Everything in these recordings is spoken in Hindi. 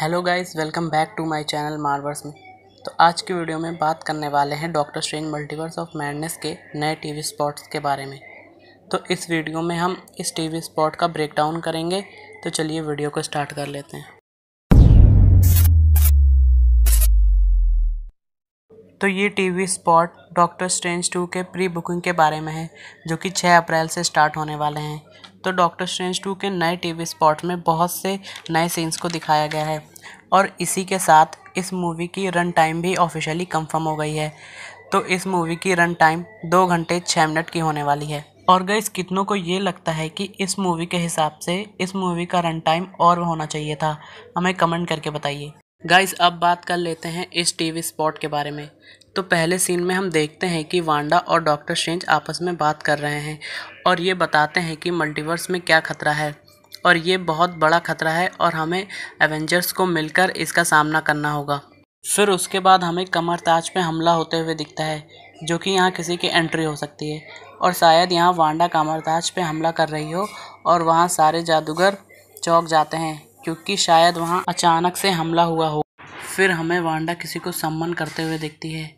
hello guys welcome back to my channel मार्वर्स में तो आज की वीडियो में बात करने वाले हैं Doctor Strange Multiverse of Madness के नए टीवी स्पॉट्स के बारे में तो इस वीडियो में हम इस टीवी स्पॉट का ब्रेकडाउन करेंगे तो चलिए वीडियो को स्टार्ट कर लेते हैं तो ये TV spot Doctor Strange two के प्री बुकिंग के बारे में है जो कि छः अप्रैल से स्टार्ट होने वाले हैं तो डॉक्टर स्ट्रेंज टू के नए टीवी स्पॉट में बहुत से नए सीन्स को दिखाया गया है और इसी के साथ इस मूवी की रन टाइम भी ऑफिशियली कंफर्म हो गई है तो इस मूवी की रन टाइम दो घंटे छः मिनट की होने वाली है और गई कितनों को ये लगता है कि इस मूवी के हिसाब से इस मूवी का रन टाइम और होना चाहिए था हमें कमेंट करके बताइए गाइस अब बात कर लेते हैं इस टीवी स्पॉट के बारे में तो पहले सीन में हम देखते हैं कि वांडा और डॉक्टर शेंज आपस में बात कर रहे हैं और ये बताते हैं कि मल्टीवर्स में क्या खतरा है और ये बहुत बड़ा खतरा है और हमें एवेंजर्स को मिलकर इसका सामना करना होगा फिर उसके बाद हमें कमर ताज पर हमला होते हुए दिखता है जो कि यहाँ किसी की एंट्री हो सकती है और शायद यहाँ वांडा ताज पर हमला कर रही हो और वहाँ सारे जादूगर चौक जाते हैं क्योंकि शायद वहाँ अचानक से हमला हुआ हो फिर हमें वांडा किसी को सम्मन करते हुए देखती है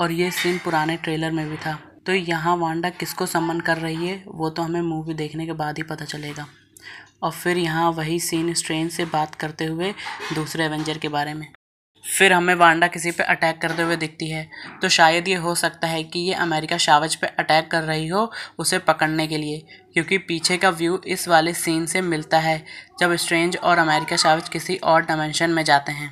और ये सीन पुराने ट्रेलर में भी था तो यहाँ वांडा किसको सम्मन कर रही है वो तो हमें मूवी देखने के बाद ही पता चलेगा और फिर यहाँ वही सीन स्ट्रेन से बात करते हुए दूसरे एवेंजर के बारे में फिर हमें वांडा किसी पे अटैक करते हुए दिखती है तो शायद ये हो सकता है कि ये अमेरिका शावज पे अटैक कर रही हो उसे पकड़ने के लिए क्योंकि पीछे का व्यू इस वाले सीन से मिलता है जब स्ट्रेंज और अमेरिका शावज किसी और डायमेंशन में जाते हैं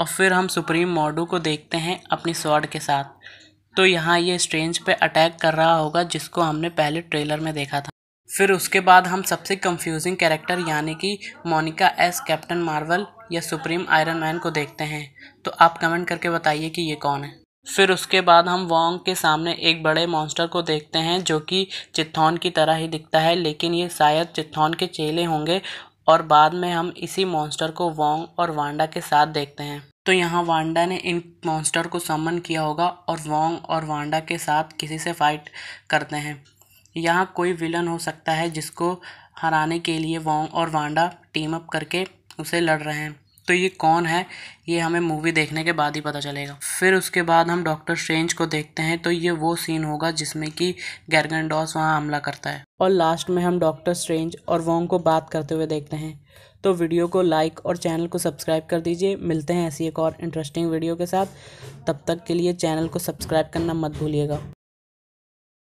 और फिर हम सुप्रीम मॉडू को देखते हैं अपनी स्वॉर्ड के साथ तो यहाँ ये स्ट्रेंज पे अटैक कर रहा होगा जिसको हमने पहले ट्रेलर में देखा था फिर उसके बाद हम सबसे कंफ्यूजिंग कैरेक्टर यानी कि मोनिका एस कैप्टन मार्वल या सुप्रीम आयरन मैन को देखते हैं तो आप कमेंट करके बताइए कि ये कौन है फिर उसके बाद हम वोंग के सामने एक बड़े मॉन्स्टर को देखते हैं जो कि चित्थौन की तरह ही दिखता है लेकिन ये शायद चित्थौन के चेले होंगे और बाद में हम इसी मॉन्स्टर को वोंग और वांडा के साथ देखते हैं तो यहाँ वांडा ने इन मॉन्स्टर को समन किया होगा और वोंग और वांडा के साथ किसी से फाइट करते हैं यहाँ कोई विलन हो सकता है जिसको हराने के लिए वोंग और वांडा टीम अप करके उसे लड़ रहे हैं तो ये कौन है ये हमें मूवी देखने के बाद ही पता चलेगा फिर उसके बाद हम डॉक्टर स्ट्रेंज को देखते हैं तो ये वो सीन होगा जिसमें कि गैरगन डॉस वहाँ हमला करता है और लास्ट में हम डॉक्टर स्ट्रेंज और वोंग को बात करते हुए देखते हैं तो वीडियो को लाइक और चैनल को सब्सक्राइब कर दीजिए मिलते हैं ऐसी एक और इंटरेस्टिंग वीडियो के साथ तब तक के लिए चैनल को सब्सक्राइब करना मत भूलिएगा